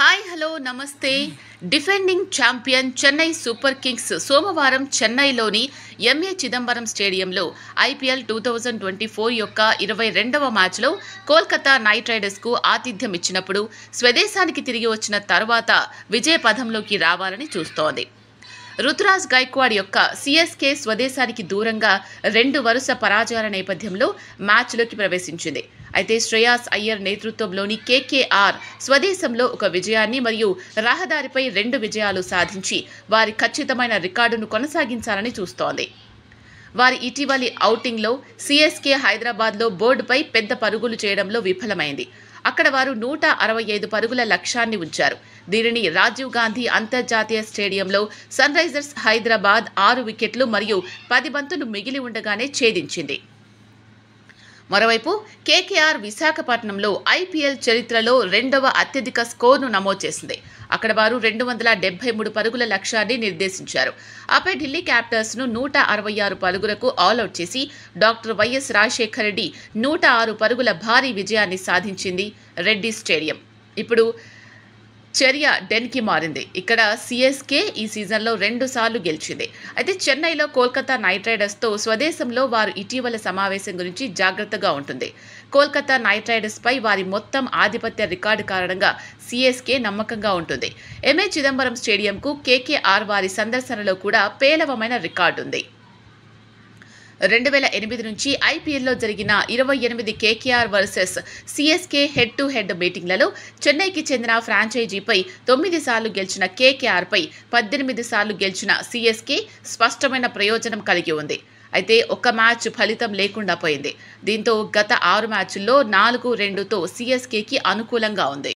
hi hello నమస్తే defending champion Chennai Super Kings సోమవారం చెన్నైలోని ఎంఏ చిదంబరం స్టేడియంలో IPL two thousand twenty four యొక్క ఇరవై రెండవ మ్యాచ్లో కోల్కతా నైట్ రైడర్స్కు ఆతిథ్యం ఇచ్చినప్పుడు స్వదేశానికి తిరిగి వచ్చిన తర్వాత విజయ పథంలోకి రావాలని చూస్తోంది రుతురాజ్ గైక్వాడ్ యొక్క సిఎస్కే స్వదేశానికి దూరంగా రెండు వరుస పరాజయాల నేపథ్యంలో మ్యాచ్లోకి ప్రవేశించింది అయితే శ్రేయాస్ అయ్యర్ నేతృత్వంలోని కేకేఆర్ స్వదేశంలో ఒక విజయాన్ని మరియు రహదారిపై రెండు విజయాలు సాధించి వారి ఖచ్చితమైన రికార్డును కొనసాగించాలని చూస్తోంది వారి ఇటీవలి ఔటింగ్లో సిఎస్కే హైదరాబాద్లో బోర్డుపై పెద్ద పరుగులు చేయడంలో విఫలమైంది అక్కడ వారు నూట అరవై ఐదు పరుగుల లక్ష్యాన్ని ఉంచారు దీనిని రాజీవ్ గాంధీ అంతర్జాతీయ స్టేడియంలో రైజర్స్ హైదరాబాద్ ఆరు వికెట్లు మరియు పది బంతులు మిగిలి ఉండగానే ఛేదించింది మరోవైపు కేకేఆర్ విశాఖపట్నంలో ఐపీఎల్ చరిత్రలో రెండవ అత్యధిక స్కోర్ను నమోదు చేసింది అక్కడ వారు రెండు వందల డెబ్బై మూడు పరుగుల లక్ష్యాన్ని నిర్దేశించారు ఆపై ఢిల్లీ క్యాపిటల్స్ను నూట అరవై ఆరు పరుగులకు ఆల్అవుట్ చేసి డాక్టర్ వైఎస్ రాజశేఖర రెడ్డి నూట ఆరు పరుగుల భారీ విజయాన్ని సాధించింది రెడ్డి స్టేడియం ఇప్పుడు చర్య డెన్కి మారింది ఇక్కడ సిఎస్కే ఈ సీజన్లో రెండుసార్లు గెలిచింది అయితే చెన్నైలో కోల్కతా నైట్ రైడర్స్తో స్వదేశంలో వారు ఇటీవల సమావేశం గురించి జాగ్రత్తగా ఉంటుంది కోల్కతా నైట్ రైడర్స్పై వారి మొత్తం ఆధిపత్య రికార్డు కారణంగా సిఎస్కే నమ్మకంగా ఉంటుంది ఎంఏ చిదంబరం స్టేడియంకు కేకేఆర్ వారి సందర్శనలో కూడా పేలవమైన రికార్డు ఉంది రెండు వేల ఎనిమిది నుంచి ఐపీఎల్లో జరిగిన ఇరవై ఎనిమిది KKR versus CSK head to head మీటింగ్లలో చెన్నైకి చెందిన ఫ్రాంచైజీపై తొమ్మిది సార్లు గెలిచిన కేకేఆర్పై పద్దెనిమిది సార్లు గెలిచిన సిఎస్కే స్పష్టమైన ప్రయోజనం కలిగి ఉంది అయితే ఒక మ్యాచ్ ఫలితం లేకుండా పోయింది దీంతో గత ఆరు మ్యాచ్ల్లో నాలుగు రెండుతో సిఎస్కేకి అనుకూలంగా ఉంది